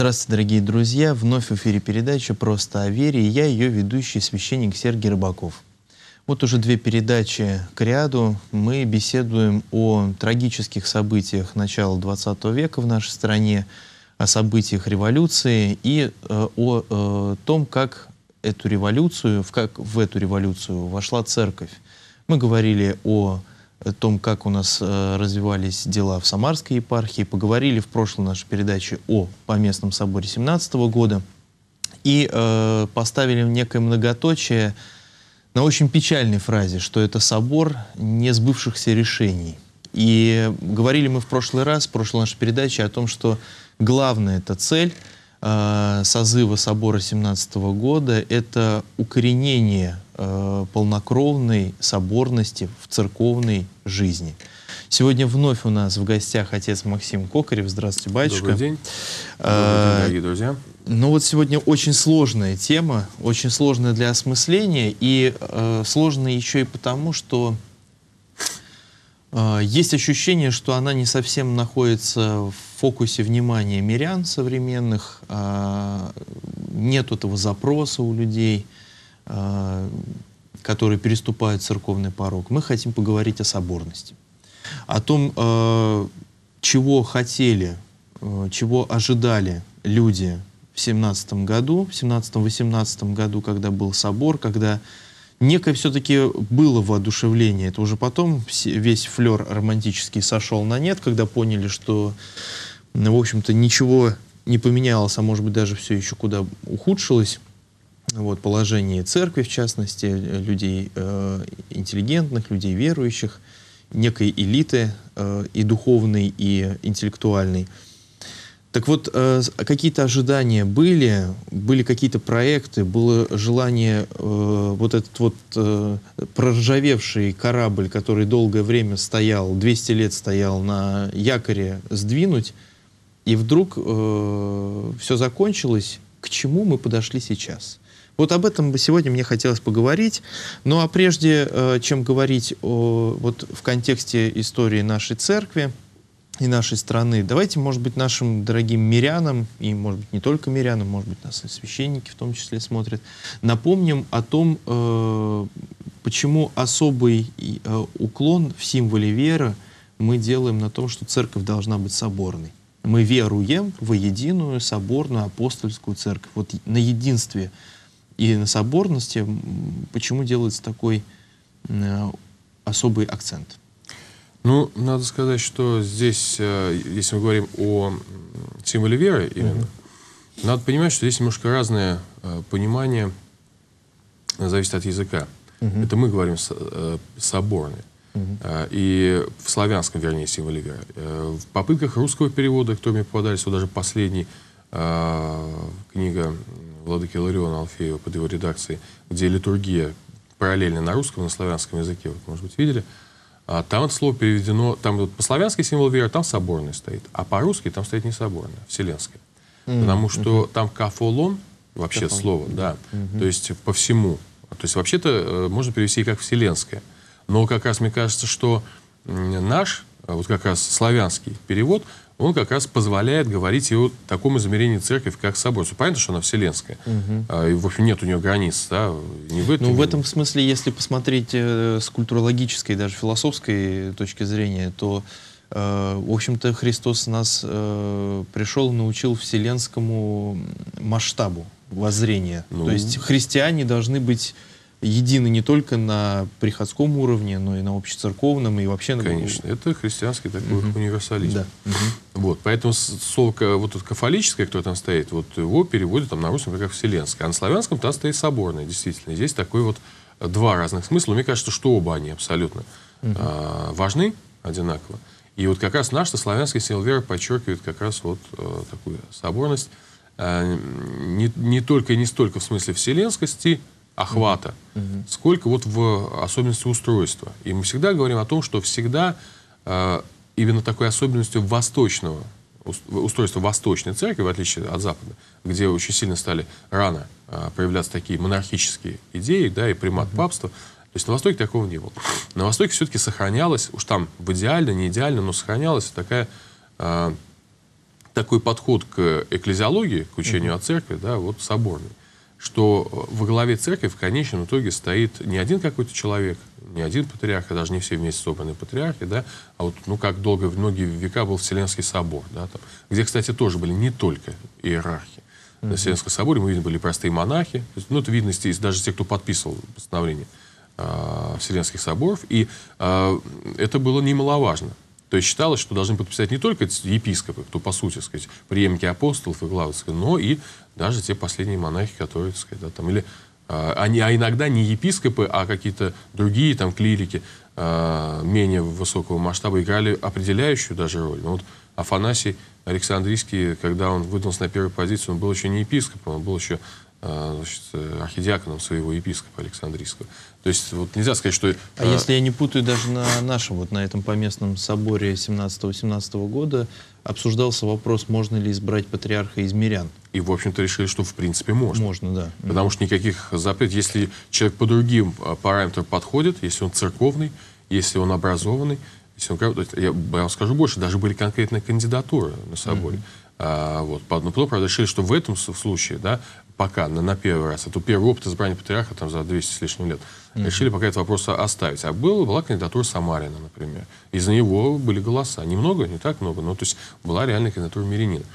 Здравствуйте, дорогие друзья! Вновь в эфире передача «Просто о вере» и я, ее ведущий, священник Сергей Рыбаков. Вот уже две передачи к ряду мы беседуем о трагических событиях начала XX века в нашей стране, о событиях революции и э, о э, том, как эту революцию, в, как в эту революцию вошла церковь. Мы говорили о о том, как у нас э, развивались дела в Самарской епархии. Поговорили в прошлой нашей передаче о Поместном соборе 17 года и э, поставили некое многоточие на очень печальной фразе, что это собор не сбывшихся решений. И говорили мы в прошлый раз, в прошлой нашей передаче о том, что главная эта цель э, созыва собора 17 года — это укоренение Э, полнокровной соборности в церковной жизни. Сегодня вновь у нас в гостях отец Максим Кокарев. Здравствуйте, батюшка. Добрый день. Э, Добрый день, дорогие друзья. Ну вот сегодня очень сложная тема, очень сложная для осмысления и э, сложная еще и потому, что э, есть ощущение, что она не совсем находится в фокусе внимания мирян современных, э, нет этого запроса у людей. Э, а, которые переступают церковный порог, мы хотим поговорить о соборности, о том, а, чего хотели, а, чего ожидали люди в 17 году, в 17-18 году, когда был собор, когда некое все-таки было воодушевление. Это уже потом весь флер романтический сошел на нет, когда поняли, что, ну, в общем-то, ничего не поменялось, а может быть даже все еще куда ухудшилось вот, положении церкви, в частности, э, людей э, интеллигентных, людей верующих, некой элиты э, и духовной, и интеллектуальной. Так вот, э, какие-то ожидания были, были какие-то проекты, было желание э, вот этот вот э, проржавевший корабль, который долгое время стоял, 200 лет стоял на якоре, сдвинуть, и вдруг э, все закончилось. К чему мы подошли сейчас? Вот об этом бы сегодня мне хотелось поговорить. Ну а прежде, э, чем говорить о, вот в контексте истории нашей церкви, и нашей страны. Давайте, может быть, нашим дорогим мирянам, и, может быть, не только мирянам, может быть, нас и священники в том числе смотрят, напомним о том, э, почему особый э, уклон в символе веры мы делаем на том, что церковь должна быть соборной. Мы веруем в единую соборную апостольскую церковь. Вот на единстве и на соборности, почему делается такой э, особый акцент? Ну, надо сказать, что здесь, э, если мы говорим о символе веры именно, Mm -hmm. надо понимать, что здесь немножко разное э, понимание зависит от языка. Угу. Mm Это мы говорим соборный. Угу. Mm И в славянском, вернее, символе веры. В попытках русского перевода, которые мне попадались, вот даже последний книга Владыки Лариона Алфеева под его редакцией, где литургия параллельно на русском на славянском языке, вы, может быть, видели, а, там это слово переведено, там вот по-славянски символ веры, там соборный стоит, а по-русски там стоит не соборный, вселенский. Mm-hmm. Потому что mm-hmm. там кафолон, вообще кафолон. слово, да, mm-hmm. то есть по всему. То есть вообще-то э, можно перевести как вселенское. Но как раз мне кажется, что наш а вот как раз славянский перевод, он как раз позволяет говорить и о таком измерении церковь, как соборство. Понятно, что она вселенская. Угу. А, и, в общем, нет у нее границ. Да? Не в этом... Ну, в этом смысле, если посмотреть э, с культурологической, даже философской э, точки зрения, то, э, в общем-то, Христос нас э, пришел и научил вселенскому масштабу воззрения. Ну... То есть христиане должны быть едины не только на приходском уровне, но и на общецерковном и вообще на Конечно, это христианский такой угу. универсализм. Да. Угу. Вот, поэтому солка вот тут кафолическая, кто там стоит, вот его переводят там на русском как вселенская, а на славянском там стоит соборная, действительно. Здесь такой вот э, два разных смысла. Мне кажется, что оба они абсолютно угу. а, важны одинаково. И вот как раз наш славянский символ веры подчеркивает как раз вот э, такую соборность э, не, не только и не столько в смысле вселенскости, охвата, угу. Mm сколько вот в особенности устройства. И мы всегда говорим о том, что всегда э, именно такой особенностью восточного устройства Восточной Церкви, в отличие от Запада, где очень сильно стали рано а, проявляться такие монархические идеи, да, и примат mm -hmm. папства. То есть на Востоке такого не было. На Востоке все-таки сохранялось, уж там в идеально, не идеально, но сохранялась такая, а, такой подход к экклезиологии, к учению mm -hmm. о церкви, да, вот соборный что э, во главе церкви в конечном итоге стоит не один какой-то человек, не один патриарх, а даже не все вместе собранные патриархи, да, а вот, ну, как долго, многие века был Вселенский собор, да, там, где, кстати, тоже были не только иерархи. Mm-hmm. На Вселенском соборе мы видим, были простые монахи, есть, ну, это видно из, даже те, кто подписывал постановление э, Вселенских соборов, и э, это было немаловажно. То есть считалось, что должны подписать не только епископы, кто по сути, сказать, преемники апостолов и главы, но и даже те последние монахи, которые, так сказать, да, там, или а, они, а иногда не епископы, а какие-то другие там клирики э, менее высокого масштаба играли определяющую даже роль. Но вот Афанасий Александрийский, когда он выдвинулся на первую позицию, он был еще не епископом, он был еще Э, значит, э, архидиаконом своего епископа Александрийского. То есть вот нельзя сказать, что... А, а если я не путаю, даже на нашем, вот на этом поместном соборе 17-18 года обсуждался вопрос, можно ли избрать патриарха из мирян. И, в общем-то, решили, что в принципе можно. Можно, да. Потому что никаких запретов. Если человек по другим параметрам подходит, если он церковный, если он образованный, если он... Я, вам скажу больше, даже были конкретные кандидатуры на соборе. Mm -hmm. А, вот, по одному правда, решили, что в этом случае да, пока на, на первый раз, эту а первый опыт избрания патриарха там, за 200 с лишним лет, mm-hmm. решили пока этот вопрос оставить. А был, была кандидатура Самарина, например. из за него были голоса. Немного, не так много, но то есть была реальная кандидатура Миринина.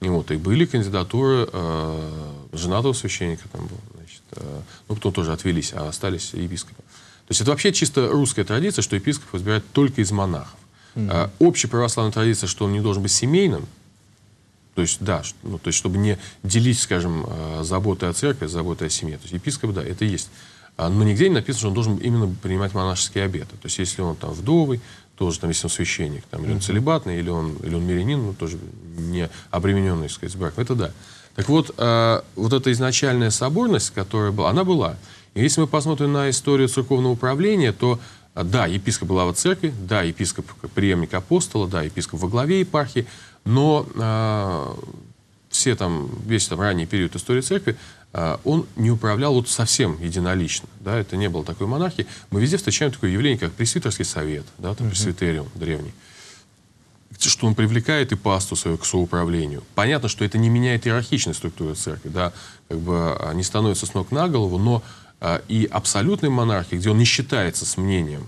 И, вот, и были кандидатуры э, женатого священника, там был, значит, э, ну, потом тоже отвелись, а остались епископы. То есть это вообще чисто русская традиция, что епископ избирают только из монахов. Mm-hmm. Э, общеправославная традиция, что он не должен быть семейным, то есть, да, ну, то есть, чтобы не делить, скажем, э, заботы о церкви, заботы о семье. То есть, епископ, да, это есть. А, но нигде не написано, что он должен именно принимать монашеские обеты. То есть, если он там вдовый, тоже там, если он священник, там, или он целебатный, или он, или он мирянин, ну, тоже не обремененный, так сказать, браком, это да. Так вот, э, вот эта изначальная соборность, которая была, она была. И если мы посмотрим на историю церковного управления, то э, да, епископ глава церкви, да, епископ преемник апостола, да, епископ во главе епархии, но а, все там, весь там ранний период истории церкви, а, он не управлял вот совсем единолично. Да, это не было такой монархии. Мы везде встречаем такое явление, как пресвитерский совет, да, там, пресвитериум древний что он привлекает и пасту свою к соуправлению. Понятно, что это не меняет иерархичной структуры церкви, да, как бы а, не становится с ног на голову, но э, и абсолютной монархии, где он не считается с мнением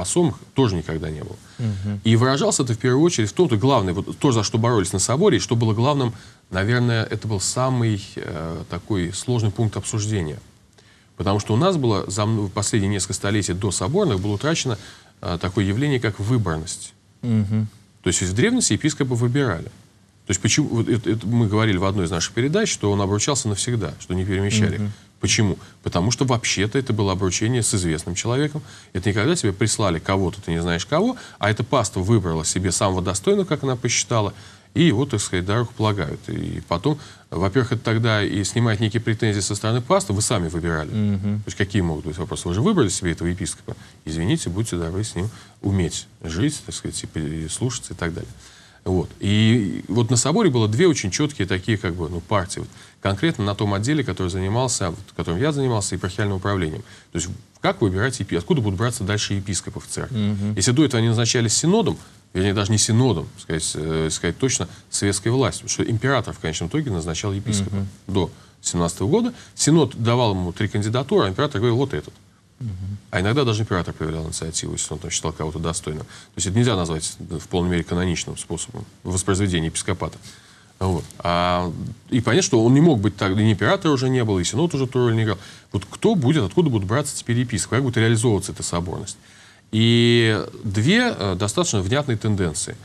посом тоже никогда не было. Угу. И выражался это в первую очередь в том, что главное, вот то, за что боролись на соборе, и что было главным, наверное, это был самый э, такой сложный пункт обсуждения. Потому что у нас было за последние несколько столетий до соборных было утрачено э, такое явление, как выборность. Угу. То есть в древности епископы выбирали. То есть почему, вот это, это мы говорили в одной из наших передач, что он обручался навсегда, что не перемещали. Угу. Почему? Потому что вообще-то это было обручение с известным человеком. Это никогда тебе прислали кого-то, ты не знаешь кого, а эта паства выбрала себе самого достойного, как она посчитала, и его, так сказать, да, полагают. И потом, во-первых, это тогда и снимает некие претензии со стороны пасты вы сами выбирали. Угу. То есть какие могут быть вопросы? Вы же выбрали себе этого епископа. Извините, будьте добры с ним уметь жить, так сказать, и слушаться и так далее. Вот. И вот на соборе было две очень четкие такие как бы, ну, партии. Вот конкретно на том отделе, который занимался, вот, которым я занимался, епархиальным управлением. То есть как выбирать епископов, откуда будут браться дальше епископы в церкви. Угу. Если до этого они назначались синодом, вернее, даже не синодом, сказать, э, сказать точно, советской властью, потому что император в конечном итоге назначал епископа угу. до 17 -го года. Синод давал ему три кандидатуры, а император говорил, вот этот. А иногда даже император проявлял инициативу, если он там считал кого-то достойным. То есть это нельзя назвать в полной мере каноничным способом воспроизведения епископата. Вот. А, и понятно, что он не мог быть так, и император уже не было, и синод уже ту роль не играл. Вот кто будет, откуда будут браться теперь епископы, как будет реализовываться эта соборность? И две э, достаточно внятные тенденции.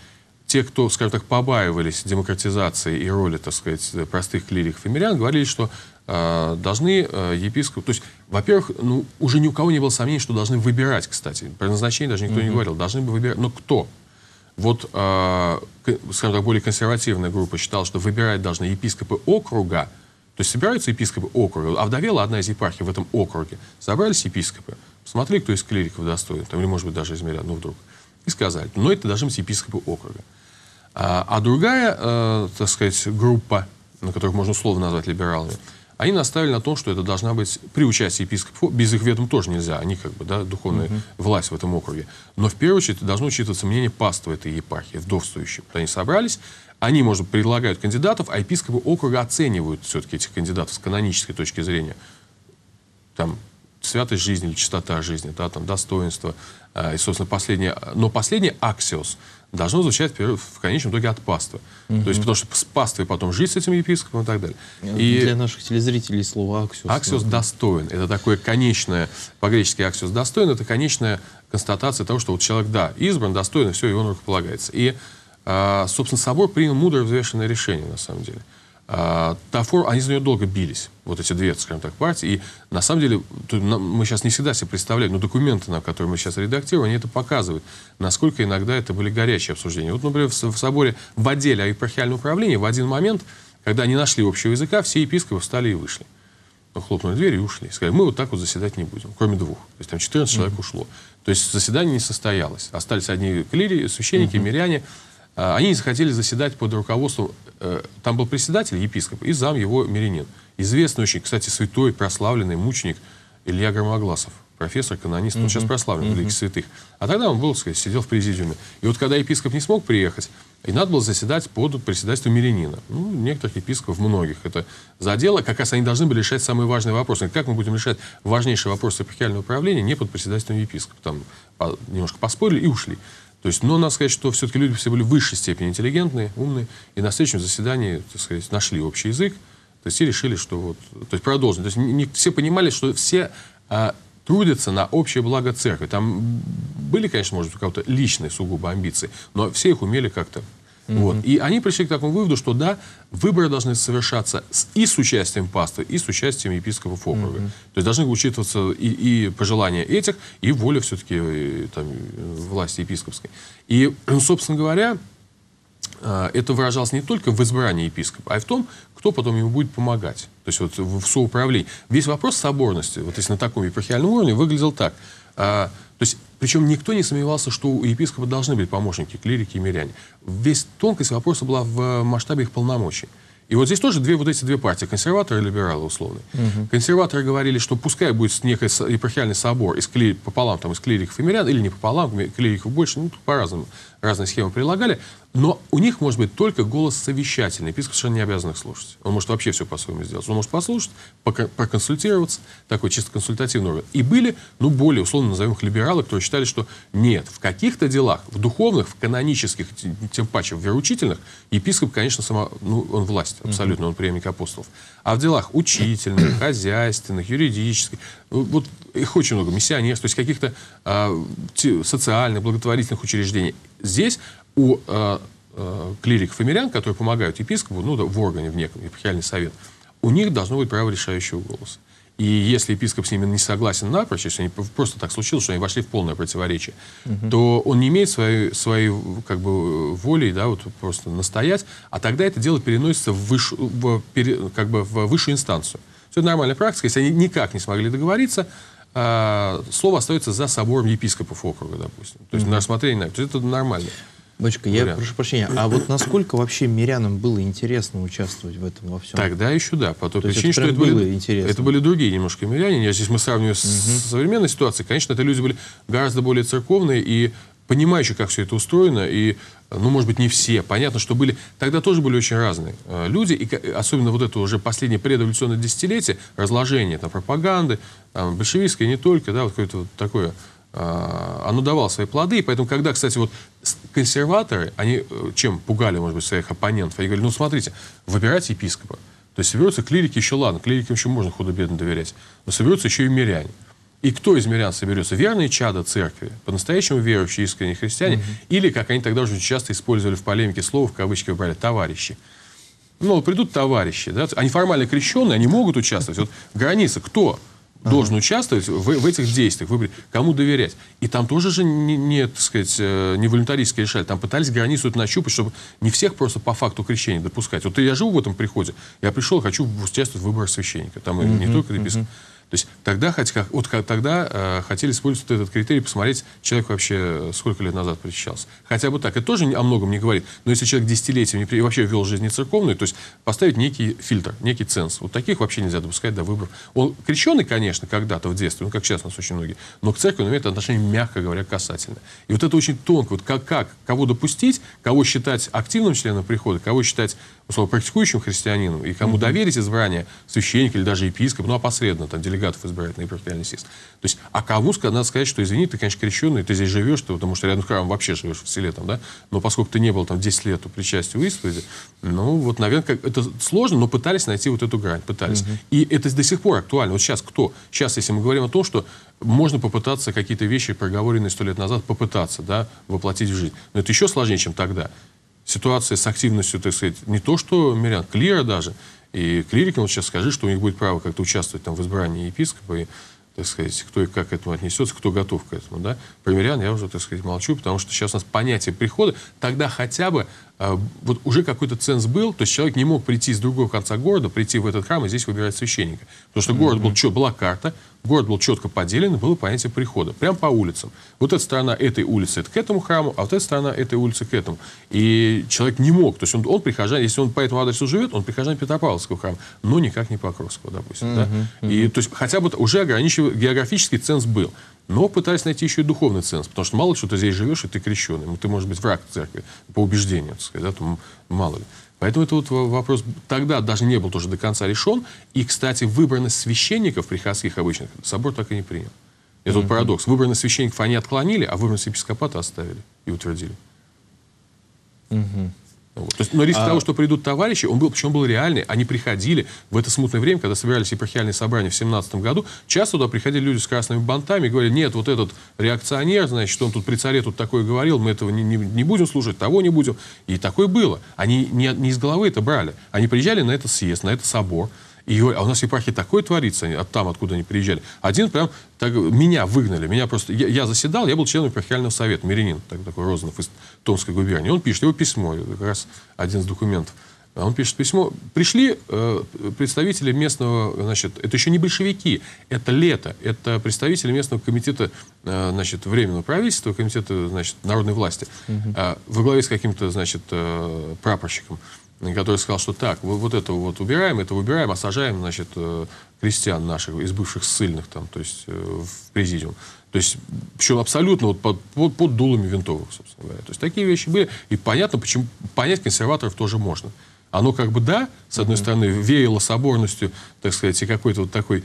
Те, кто, скажем так, побаивались демократизации и роли, так сказать, простых клириков и мирян, говорили, что Э, должны э, епископ... То есть, во-первых, ну, уже ни у кого не было сомнений, что должны выбирать, кстати. Про назначение даже никто mm-hmm. не говорил. Должны бы выбирать... Но кто? Вот, э, скажем так, более консервативная группа считала, что выбирать должны епископы округа, то есть собираются епископы округа, а вдовела одна из епархий в этом округе. Собрались епископы, посмотрели, кто из клириков достоин, там, или, может быть, даже из ну, вдруг. И сказали, но «Ну, это должны быть епископы округа. А, а другая, э, так сказать, группа, на которых можно условно назвать либералами, они наставили на том, что это должна быть при участии епископов, без их ведома тоже нельзя, они как бы, да, духовная Uh -huh. власть в этом округе. Но в первую очередь должно учитываться мнение паства этой епархии, вдовствующего. Они собрались, они, может, предлагают кандидатов, а епископы округа оценивают все-таки этих кандидатов с канонической точки зрения. Там святость жизни или чистота жизни, да, там, достоинство. А, и, собственно, последнее, но последний аксиос должно звучать в конечном итоге от паства. Угу. То есть, потому что с паствой потом жить с этим епископом и так далее. Э, и Для наших телезрителей слово аксиос. Аксиос да. достоин. Это такое конечное, по-гречески аксиос достоин, это конечная констатация того, что вот человек, да, избран, достоин, и все, и он рукополагается. И, а, собственно, собор принял мудрое взвешенное решение, на самом деле. А, Тафор, они за нее долго бились, вот эти две, скажем так, партии. И на самом деле, мы сейчас не всегда себе представляем, но документы, на которые мы сейчас редактируем, они это показывают, насколько иногда это были горячие обсуждения. Вот, например, в соборе в отделе епархиального управления в один момент, когда они нашли общего языка, все епископы встали и вышли. Ну, хлопнули дверь и ушли. Сказали, мы вот так вот заседать не будем, кроме двух. То есть там 14 mm-hmm. человек ушло. То есть заседание не состоялось. Остались одни клири, священники, mm-hmm. миряне. А, они не захотели заседать под руководством... Э, там был председатель, епископ, и зам его Мирянин. Известный очень, кстати, святой, прославленный мученик Илья Громогласов профессор, канонист, mm -hmm. он сейчас прославлен, mm -hmm. великих святых. А тогда он был, сказать, сидел в президиуме. И вот когда епископ не смог приехать, и надо было заседать под председательством Мирянина. Ну, некоторых епископов, многих это задело. Как раз они должны были решать самые важные вопросы. Как мы будем решать важнейшие вопросы епархиального управления не под председательством епископа? Там немножко поспорили и ушли. То есть, но надо сказать, что все-таки люди все были в высшей степени интеллигентные, умные, и на следующем заседании, так сказать, нашли общий язык, то есть, и решили, что вот, то есть, продолжим. То есть, не, не, все понимали, что все а, трудятся на общее благо церкви. Там были, конечно, может быть, у кого-то личные сугубо амбиции, но все их умели как-то Mm -hmm. вот. И они пришли к такому выводу, что да, выборы должны совершаться с, и с участием пасты, и с участием епископов округа. Mm -hmm. То есть должны учитываться и, и пожелания этих, и воля все-таки э, власти епископской. И, э, собственно говоря, э, это выражалось не только в избрании епископа, а и в том, кто потом ему будет помогать. То есть вот в соуправлении. Весь вопрос соборности, вот если на таком епархиальном уровне, выглядел так. А, то есть причем никто не сомневался, что у епископа должны быть помощники, клирики и миряне. Весь тонкость вопроса была в э, масштабе их полномочий. И вот здесь тоже две вот эти две партии, консерваторы и либералы условные. Угу. Консерваторы говорили, что пускай будет некий епархиальный собор из клирик, пополам там, из клириков и мирян, или не пополам, клириков больше, ну, по-разному разные схемы прилагали, но у них может быть только голос совещательный. Епископ совершенно не обязан их слушать. Он может вообще все по-своему сделать. Он может послушать, проконсультироваться, такой чисто консультативный уровень. И были, ну, более, условно назовем их либералы, которые считали, что нет, в каких-то делах, в духовных, в канонических, тем паче в вероучительных, епископ, конечно, сама, ну, он власть абсолютно, он преемник апостолов. А в делах учительных, хозяйственных, юридических, э, вот их очень много, миссионерств, то есть каких-то а, социальных, благотворительных учреждений здесь у э, а, э, а, клириков и мирян, которые помогают епископу, ну, да, в органе, в неком, епархиальный совет, у них должно быть право решающего голоса. И если епископ с ними не согласен напрочь, если они просто так случилось, что они вошли в полное противоречие, угу. то он не имеет своей, своей как бы, воли да, вот просто настоять, а тогда это дело переносится в, выш, в, пере, как бы в высшую инстанцию. Все это нормальная практика. Если они никак не смогли договориться, а, слово остается за собором епископов округа, допустим. То есть mm на рассмотрение, то есть это нормально. Бочка, я прошу прощения, а вот насколько вообще мирянам было интересно участвовать в этом во всем? Тогда еще да, по той То причине, это что это были, интересно. это были другие немножко миряне. Я здесь мы сравниваем угу. с современной ситуацией. Конечно, это люди были гораздо более церковные и понимающие, как все это устроено, и ну, может быть, не все. Понятно, что были... Тогда тоже были очень разные э, люди, и особенно вот это уже последнее предреволюционное десятилетие, разложение там, пропаганды, там, большевистской, не только, да, вот какое-то вот такое... А, оно давало свои плоды, и поэтому, когда, кстати, вот консерваторы, они э, чем пугали, может быть, своих оппонентов? Они говорили, ну, смотрите, выбирать епископа. То есть соберутся клирики еще, ладно, клирикам еще можно худо-бедно доверять, но соберутся еще и миряне. И кто из мирян соберется? Верные чада церкви, по-настоящему верующие искренние христиане, угу. или, как они тогда очень часто использовали в полемике слово, в кавычках выбрали товарищи. Ну, придут товарищи, да? они формально крещенные, они могут участвовать. Вот граница, кто? должен участвовать в, в этих действиях, выбрать, кому доверять. И там тоже же не, не так сказать, э, не волонтаристски решали. Там пытались границу эту нащупать, чтобы не всех просто по факту крещения допускать. Вот я живу в этом приходе. Я пришел, хочу участвовать в выборах священника. Там mm не только реписка. mm то есть тогда, хоть, вот, тогда э, хотели использовать этот критерий, посмотреть, человек вообще э, сколько лет назад причащался. Хотя бы так. Это тоже о многом не говорит. Но если человек десятилетиями не, при, вообще вел жизнь церковную, то есть поставить некий фильтр, некий ценз. Вот таких вообще нельзя допускать до выборов. Он крещеный, конечно, когда-то в детстве, ну, как сейчас у нас очень многие, но к церкви он имеет отношение, мягко говоря, касательно. И вот это очень тонко. Вот как, как кого допустить, кого считать активным членом прихода, кого считать условно, практикующим христианином, и кому mm-hmm. доверить избрание священника или даже епископа, ну, опосредованно, а там, делегатов избирает на епархиальный То есть, а кому надо сказать, что, извини, ты, конечно, крещенный, ты здесь живешь, ты, потому что рядом с храмом вообще живешь в селе, там, да, но поскольку ты не был там 10 лет у причастия, у исповеди, ну, вот, наверное, как, это сложно, но пытались найти вот эту грань, пытались. Mm-hmm. И это до сих пор актуально. Вот сейчас кто? Сейчас, если мы говорим о том, что можно попытаться какие-то вещи, проговоренные сто лет назад, попытаться, да, воплотить в жизнь. Но это еще сложнее, чем тогда ситуация с активностью, так сказать, не то что мирян, клира даже. И клирики, вот сейчас скажи, что у них будет право как-то участвовать там в избрании епископа, и, так сказать, кто и как к этому отнесется, кто готов к этому, да. Про мирян я уже, так сказать, молчу, потому что сейчас у нас понятие прихода, тогда хотя бы а, вот уже какой-то ценз был, то есть человек не мог прийти из другого конца города, прийти в этот храм и здесь выбирать священника. Потому что город был, что, была карта, город был четко поделен, было понятие прихода. Прямо по улицам. Вот эта сторона этой улицы это к этому храму, а вот эта сторона этой улицы к этому. И человек не мог. То есть он, он прихожан, если он по этому адресу живет, он прихожан Петропавловского храма, но никак не Покровского, допустим. да? И, то есть хотя бы уже ограничивающий географический ценз был но пытались найти еще и духовный ценз, потому что мало ли, что ты здесь живешь, и ты крещеный, ну, ты можешь быть враг церкви по убеждению, так сказать, да, там, мало ли. Поэтому это вот вопрос тогда даже не был тоже до конца решен. И, кстати, выбранность священников приходских обычных собор так и не принял. Это mm-hmm. вот парадокс. Выбранность священников они отклонили, а выбранность епископата оставили и утвердили. Mm-hmm. Вот. То есть, но риск а... того, что придут товарищи, он был, причем был реальный. Они приходили в это смутное время, когда собирались епархиальные собрания в 17 году, часто туда приходили люди с красными бантами и говорили, нет, вот этот реакционер, значит, он тут при царе тут такое говорил, мы этого не, не, не будем слушать, того не будем. И такое было. Они не, не из головы это брали. Они приезжали на этот съезд, на этот собор, и а у нас в епархии такое творится, от там, откуда они приезжали. Один прям так, меня выгнали, меня просто... Я, я заседал, я был членом епархиального совета, мирянин, так, такой Розанов из Томской губернии. Он пишет его письмо, как раз один из документов. Он пишет письмо. Пришли э, представители местного, значит, это еще не большевики, это лето, это представители местного комитета, э, значит, временного правительства, комитета, значит, народной власти, э, во главе с каким-то, значит, э, прапорщиком который сказал, что так, вот это вот убираем, это убираем, а сажаем, значит, э, крестьян наших, из бывших ссыльных там, то есть э, в президиум. То есть, причем абсолютно вот под, под, под дулами винтовок, собственно говоря. То есть, такие вещи были. И понятно, почему понять консерваторов тоже можно. Оно как бы, да, с одной стороны, веяло соборностью, так сказать, и какой-то вот такой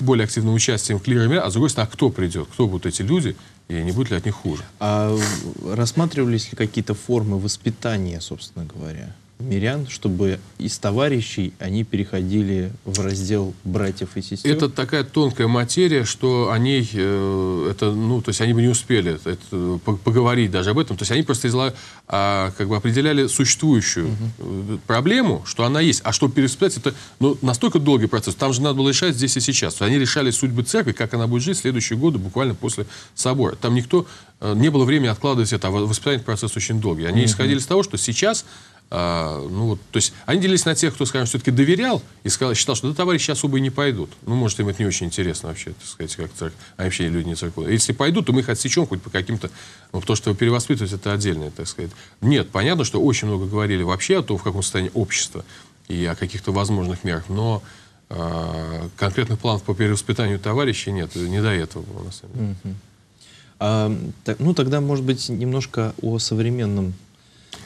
более активным участием в клирами, а с другой стороны, а кто придет, кто будут эти люди, и не будет ли от них хуже. А рассматривались ли какие-то формы воспитания, собственно говоря? мирян, чтобы из товарищей они переходили в раздел братьев и сестер? Это такая тонкая материя, что они э, это, ну, то есть они бы не успели это, это, поговорить даже об этом. То есть они просто изла, а, как бы определяли существующую угу. проблему, что она есть. А чтобы переспитать, это ну, настолько долгий процесс. Там же надо было решать здесь и сейчас. Они решали судьбы церкви, как она будет жить в следующие годы, буквально после собора. Там никто э, не было времени откладывать это, а воспитательный процесс очень долгий. Они угу. исходили из того, что сейчас а, ну, вот, то есть они делились на тех, кто, скажем, все-таки доверял и сказал, считал, что да, товарищи особо и не пойдут. Ну, может, им это не очень интересно вообще, так сказать, как церковь, а вообще люди не церковные. А если пойдут, то мы их отсечем хоть по каким-то... Ну, то, что перевоспитывать это отдельное, так сказать. Нет, понятно, что очень много говорили вообще о том, в каком состоянии общество и о каких-то возможных мерах, но э, конкретных планов по перевоспитанию товарищей нет, не до этого было, на самом деле. Mm -hmm. а, так, ну, тогда, может быть, немножко о современном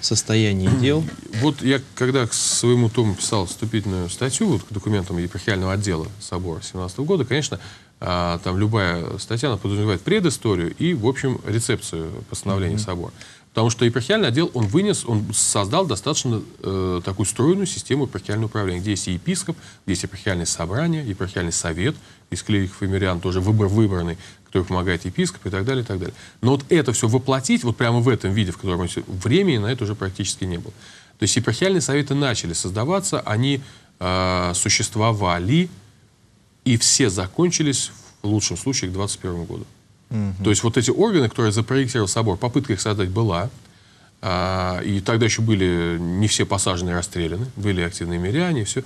состоянии дел. Вот я когда к своему тому писал вступительную статью вот, к документам епархиального отдела собора 17 года, конечно, а, там любая статья, она подразумевает предысторию и, в общем, рецепцию постановления mm -hmm. собора. Потому что епархиальный отдел, он вынес, он создал достаточно э, такую стройную систему епархиального управления, где есть и епископ, где есть епархиальное собрание, епархиальный совет, из клириков и мирян тоже выбор выбранный, кто им помогает, епископ и так далее, и так далее. Но вот это все воплотить вот прямо в этом виде, в котором времени на это уже практически не было. То есть епархиальные советы начали создаваться, они э, существовали, и все закончились в лучшем случае к 2021 году. Угу. То есть вот эти органы, которые запроектировал собор, попытка их создать была, э, и тогда еще были не все посажены и а расстреляны, были активные миряне, и все.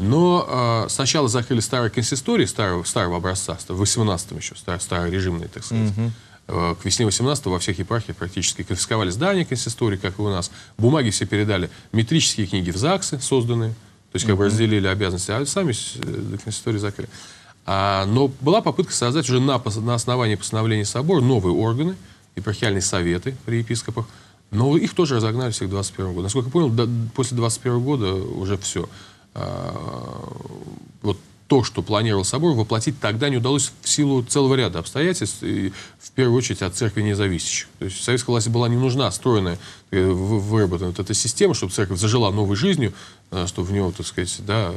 Но э, сначала закрыли старые консистории старого, старого образца, в 18-м еще, стар, старорежимные, так сказать. Угу. к весне 18 во всех епархиях практически конфисковали здания консистории, как и у нас. Бумаги все передали, метрические книги в ЗАГСы созданные, то есть как угу. бы разделили обязанности, а сами э, консистории закрыли. А, но была попытка создать уже на, на основании постановления собора новые органы, епархиальные советы при епископах, но их тоже разогнали всех в 21 году. Насколько я понял, до, после 21 года уже все. Э, вот то, что планировал собор, воплотить тогда не удалось в силу целого ряда обстоятельств, и в первую очередь от церкви независящих. То есть советской власти была не нужна стройная, э, выработана вот эта система, чтобы церковь зажила новой жизнью, э, чтобы в нее, так сказать, да,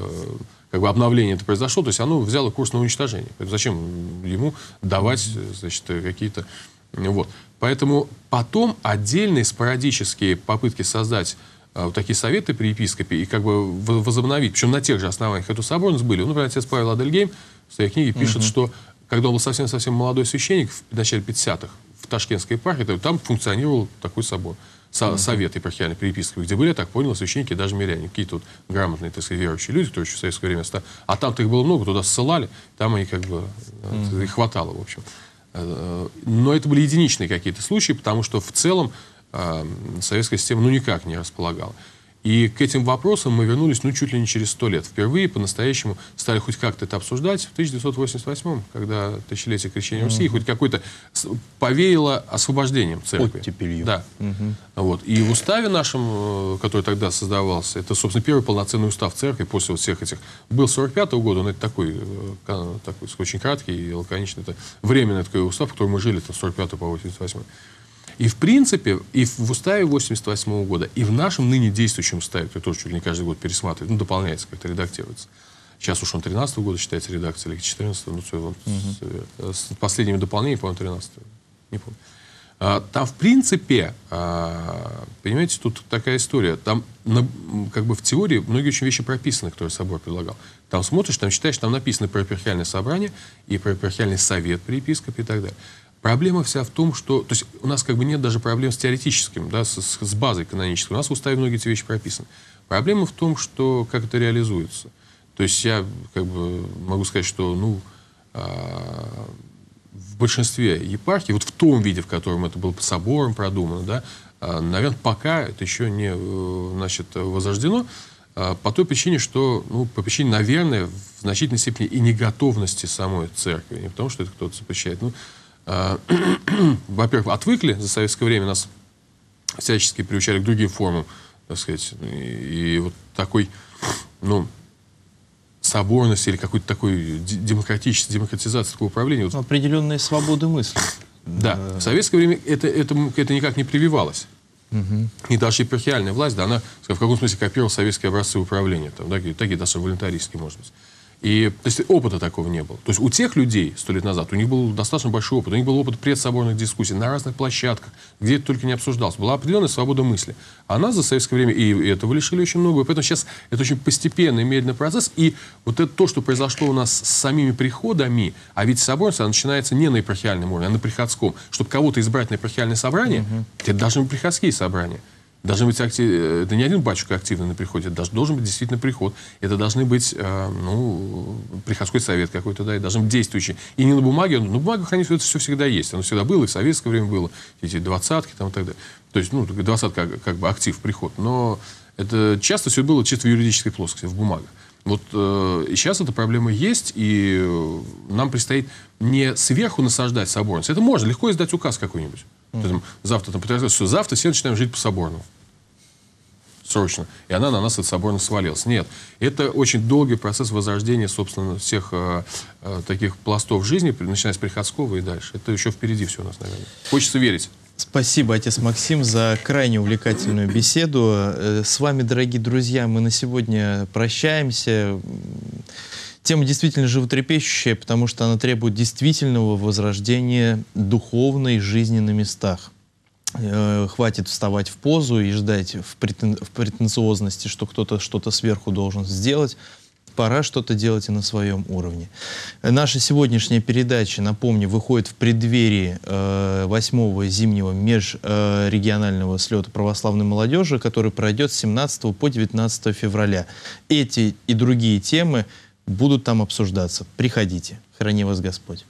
как бы обновление это произошло, то есть оно взяло курс на уничтожение. Зачем ему давать, значит, какие-то... Вот. Поэтому потом отдельные спорадические попытки создать Э, вот такие советы при епископе и как бы возобновить, причем на тех же основаниях эту соборность были. Ну, например, отец Павел Адельгейм в своей книге пишет, угу. что когда он был совсем-совсем молодой священник в начале 50-х в Ташкентской епархии, там функционировал такой собор, со, угу. совет епархиальный при епископе, где были, я так понял, священники, даже миряне, какие-то вот грамотные, так сказать, верующие люди, которые еще в советское время... Стали, а там-то их было много, туда ссылали, там они как бы... Э, их хватало, в общем. Э, но это были единичные какие-то случаи, потому что в целом а, советская система ну никак не располагала. И к этим вопросам мы вернулись ну чуть ли не через сто лет. Впервые по-настоящему стали хоть как-то это обсуждать в 1988 когда тысячелетие крещения mm-hmm. России, хоть какой то повеяло освобождением церкви. Оттепелью. Да. Mm-hmm. Вот. И в уставе нашем, э, который тогда создавался, это, собственно, первый полноценный устав церкви после вот всех этих. Был 45 -го года, он это такой, э, такой очень краткий и лаконичный. Это временный такой устав, в котором мы жили, там, с 45 по 88 -й. И в принципе, и в уставе 88 -го года, и в нашем ныне действующем уставе, который тоже чуть ли не каждый год пересматривает, ну, дополняется, как-то редактируется. Сейчас уж он 13 -го года считается редакцией, или 14 ну, все, вот, угу. с, с последними дополнениями, по-моему, 13 -го. Не помню. А, там, в принципе, а, понимаете, тут такая история. Там, на, как бы в теории, многие очень вещи прописаны, которые собор предлагал. Там смотришь, там читаешь, там написано про епархиальное собрание и про епархиальный совет при епископе и так далее. Проблема вся в том, что... То есть у нас как бы нет даже проблем с теоретическим, да, с, с базой канонической. У нас в уставе многие эти вещи прописаны. Проблема в том, что как это реализуется. То есть я как бы могу сказать, что ну, а, в большинстве епархий, вот в том виде, в котором это было собором продумано, да, а, наверное, пока это еще не э, значит, возрождено, а, по той причине, что, ну, по причине, наверное, в значительной степени и неготовности самой церкви, не потому что это кто-то запрещает, ну, Э, во-первых, отвыкли за советское время, нас всячески приучали к другим формам, так сказать. И, и вот такой, ну, соборности или какой-то такой демократической демократизации такого управления. Вот. Определенные свободы мысли. Да. Э, в советское время это, это, это никак не прививалось. Угу. И даже епархиальная власть, да, она в каком смысле копировала советские образцы управления. Там, да, такие, такие даже волонтаристские, может быть. И, то есть, опыта такого не было. То есть, у тех людей сто лет назад, у них был достаточно большой опыт. У них был опыт предсоборных дискуссий на разных площадках, где это только не обсуждалось. Была определенная свобода мысли. А нас за советское время и этого лишили очень много. Поэтому сейчас это очень постепенный, медленный процесс. И вот это то, что произошло у нас с самими приходами, а ведь соборность, начинается не на епархиальном уровне, а на приходском. Чтобы кого-то избрать на епархиальное собрание, угу. это даже не приходские собрания. Должны быть актив... Э, это не один батюшка активно приходит, даже должен быть действительно приход. Это должны быть, э, ну, приходской совет какой-то, да, и должен быть действующий. И не на бумаге, но на бумагах, конечно, это все всегда есть. Оно всегда было, и в советское время было, эти двадцатки там и так далее. То есть, ну, двадцатка как, как бы актив, приход. Но это часто все было чисто в юридической плоскости, в бумагах. Вот э, сейчас эта проблема есть, и нам предстоит не сверху насаждать соборность. Это можно, легко издать указ какой-нибудь. Mm-hmm. завтра там потрясает, все, завтра все начинаем жить по-соборному. Срочно. И она на нас от соборно свалилась. Нет. Это очень долгий процесс возрождения, собственно, всех э, э, таких пластов жизни, начиная с приходского и дальше. Это еще впереди все у нас, наверное. Хочется верить. Спасибо, отец Максим, за крайне увлекательную беседу. Э, с вами, дорогие друзья, мы на сегодня прощаемся. Тема действительно животрепещущая, потому что она требует действительного возрождения духовной жизни на местах. Э, хватит вставать в позу и ждать в, претен... в претенциозности, что кто-то что-то сверху должен сделать. Пора что-то делать и на своем уровне. Наша сегодняшняя передача, напомню, выходит в преддверии э, зимнего межрегионального слета православной молодежи, который пройдет с 17 по 19 февраля. Эти и другие темы будут там обсуждаться. Приходите. Храни вас Господь.